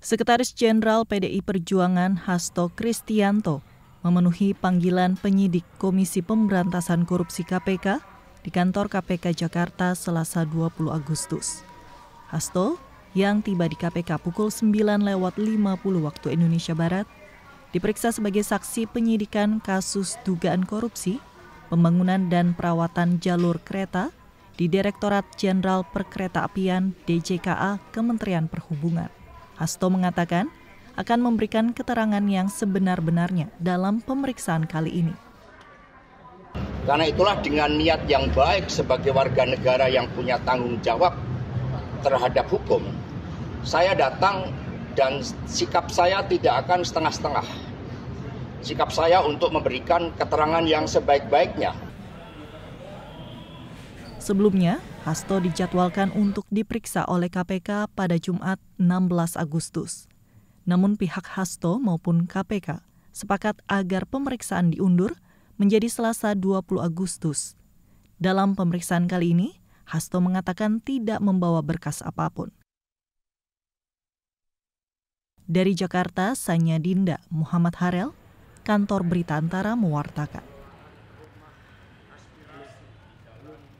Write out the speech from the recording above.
Sekretaris Jenderal PDI Perjuangan Hasto Kristianto memenuhi panggilan penyidik Komisi Pemberantasan Korupsi KPK di kantor KPK Jakarta selasa 20 Agustus. Hasto yang tiba di KPK pukul 9 lewat 50 waktu Indonesia Barat diperiksa sebagai saksi penyidikan kasus dugaan korupsi, pembangunan dan perawatan jalur kereta di Direktorat Jenderal Perkereta Apian DJKA Kementerian Perhubungan. Hasto mengatakan akan memberikan keterangan yang sebenar-benarnya dalam pemeriksaan kali ini. Karena itulah dengan niat yang baik sebagai warga negara yang punya tanggung jawab terhadap hukum, saya datang dan sikap saya tidak akan setengah-setengah. Sikap saya untuk memberikan keterangan yang sebaik-baiknya. Sebelumnya, Hasto dijadwalkan untuk diperiksa oleh KPK pada Jumat 16 Agustus. Namun pihak Hasto maupun KPK sepakat agar pemeriksaan diundur menjadi Selasa 20 Agustus. Dalam pemeriksaan kali ini, Hasto mengatakan tidak membawa berkas apapun. Dari Jakarta, Sanya Dinda, Muhammad Harel, Kantor Berita Antara mewartakan.